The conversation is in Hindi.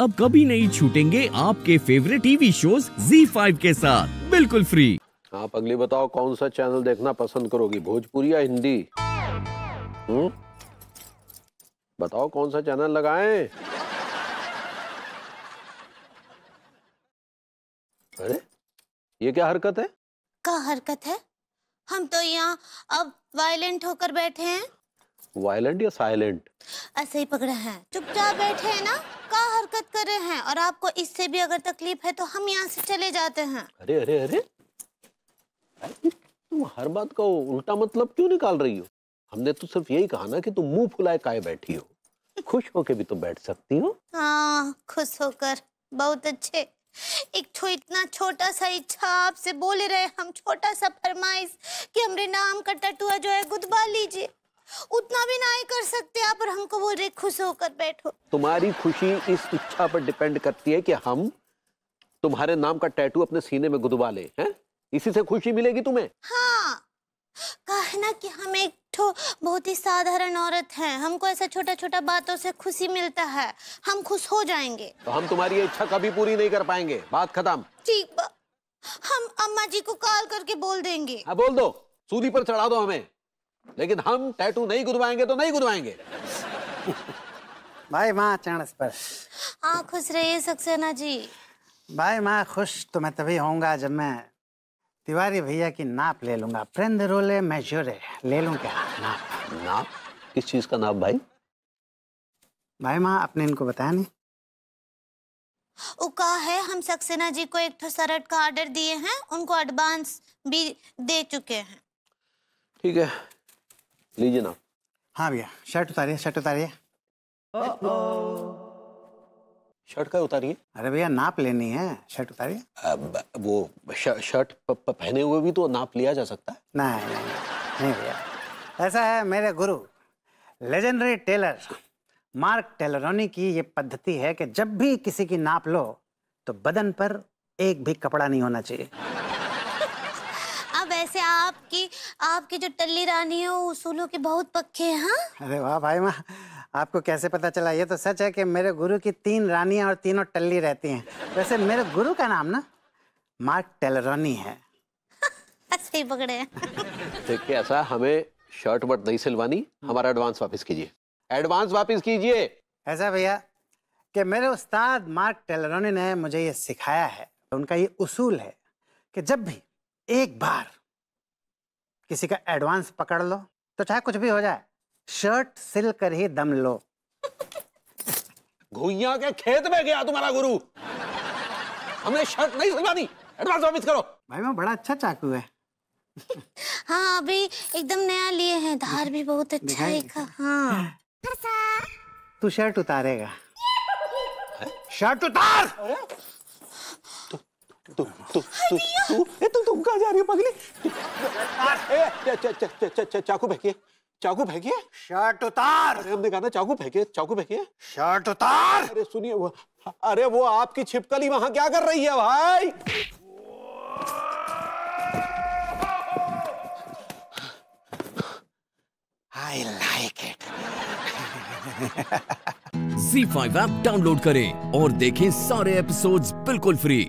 अब कभी नहीं छूटेंगे आपके फेवरेट टीवी शोज Z5 के साथ बिल्कुल फ्री आप अगली बताओ कौन सा चैनल देखना पसंद करोगी भोजपुरी या हिंदी हुँ? हम्म? बताओ कौन सा चैनल लगाएं? अरे ये क्या हरकत है का हरकत है हम तो यहाँ अब वायलेंट होकर बैठे हैं वायलेंट या साइलेंट ऐसे ही पकड़ा है चुपचाप बैठे हैं ना क्या हरकत कर रहे हैं और आपको इससे भी अगर तकलीफ है तो हम यहाँ से चले जाते हैं अरे अरे अरे तुम हर बात का उल्टा मतलब क्यों निकाल रही हो हमने तो सिर्फ यही कहा ना कि तुम मुंह फुलाए काय बैठी हो खुश होके भी तो बैठ सकती हो हाँ खुश होकर बहुत अच्छे एक छो इतना छोटा सा इच्छा आपसे बोल रहे हम छोटा सा फरमाइश कि हमरे नाम का टटुआ जो है गुदबा लीजिए उतना भी ना ही कर सकते आप और हमको बोल रहे खुश होकर बैठो तुम्हारी खुशी इस इच्छा पर डिपेंड करती है कि हम तुम्हारे नाम का टैटू अपने सीने में गुदवा ले हैं इसी से खुशी मिलेगी तुम्हें हाँ कहना कि हम एक ठो बहुत ही साधारण औरत हैं हमको ऐसा छोटा छोटा बातों से खुशी मिलता है हम खुश हो जाएंगे तो हम तुम्हारी इच्छा कभी पूरी नहीं कर पाएंगे बात खत्म ठीक हम अम्मा जी को कॉल करके बोल देंगे हाँ बोल दो सूदी पर चढ़ा दो हमें लेकिन हम टैटू नहीं गुदवाएंगे तो नहीं गुदवाएंगे भाई माँ चरण स्पर्श हाँ खुश रहिए सक्सेना जी भाई माँ खुश तो मैं तभी होऊंगा जब मैं तिवारी भैया की नाप ले लूंगा प्रेंद रोले मेजोरे ले लूं क्या नाप नाप किस चीज का नाप भाई भाई माँ आपने इनको बताया नहीं उका है हम सक्सेना जी को एक सरट का ऑर्डर दिए हैं उनको एडवांस भी दे चुके हैं ठीक है लीजिए ना हाँ भैया शर्ट उतारिए शर्ट उतारिए शर्ट का उतारिए अरे भैया नाप लेनी है शर्ट उतारिए वो शर्ट पहने हुए भी तो नाप लिया जा सकता है नहीं नहीं नहीं भैया ऐसा है मेरे गुरु लेजेंडरी टेलर मार्क टेलरोनी की ये पद्धति है कि जब भी किसी की नाप लो तो बदन पर एक भी कपड़ा नहीं होना चाहिए वैसे आपकी आपकी जो टल्ली रानी है वो उसूलों के बहुत पक्के हैं हाँ? अरे वाह भाई माँ आपको कैसे पता चला ये तो सच है कि मेरे गुरु की तीन रानियाँ और तीनों टल्ली रहती हैं वैसे मेरे गुरु का नाम ना मार्क टेलरोनी है सही पकड़े देखिए ऐसा हमें शर्ट वर्ट नहीं सिलवानी हमारा एडवांस वापस कीजिए एडवांस वापस कीजिए ऐसा भैया कि मेरे उस्ताद मार्क टेलरोनी ने मुझे ये सिखाया है उनका ये उसूल है कि जब भी एक बार किसी का एडवांस पकड़ लो तो चाहे कुछ भी हो जाए शर्ट सिल कर ही दम लो घुइया के खेत में गया तुम्हारा गुरु हमने शर्ट नहीं सिलवानी एडवांस वापस करो भाई मैं बड़ा अच्छा चाकू है हाँ अभी एकदम नया लिए हैं धार भी बहुत अच्छा है का हाँ तू शर्ट उतारेगा शर्ट उतार तू तू तू तू ए तू कहाँ जा रही हो पगली चाकू फेंकिए चाकू फेंकिए शर्ट उतार अरे हमने कहा था चाकू फेंकिए चाकू फेंकिए शर्ट उतार अरे सुनिए वो अरे वो आपकी छिपकली वहां क्या कर रही है भाई I like it Zee five app download करें और देखें सारे एपिसोड्स बिल्कुल फ्री